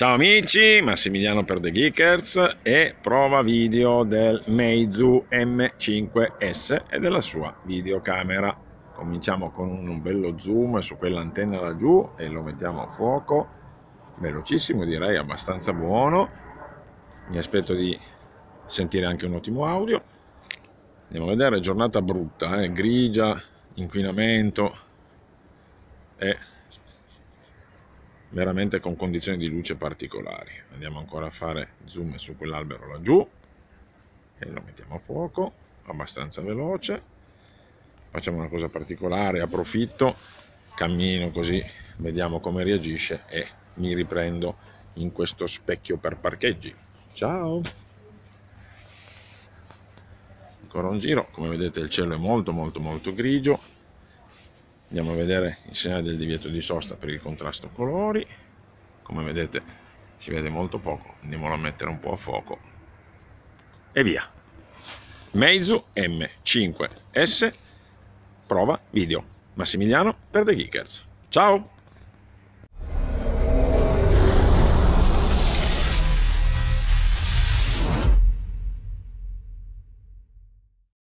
Ciao amici, Massimiliano per The Geekers e prova video del Meizu M5S e della sua videocamera. Cominciamo con un bello zoom su quell'antenna laggiù e lo mettiamo a fuoco, velocissimo direi, abbastanza buono. Mi aspetto di sentire anche un ottimo audio. Andiamo a vedere, giornata brutta, eh? grigia, inquinamento e veramente con condizioni di luce particolari. Andiamo ancora a fare zoom su quell'albero laggiù e lo mettiamo a fuoco, abbastanza veloce. Facciamo una cosa particolare, approfitto, cammino così, vediamo come reagisce e mi riprendo in questo specchio per parcheggi. Ciao! Ancora un giro, come vedete il cielo è molto molto molto grigio, andiamo a vedere il segnale del divieto di sosta per il contrasto colori come vedete si vede molto poco andiamolo a mettere un po' a fuoco e via Meizu M5S prova video Massimiliano per The Kickers ciao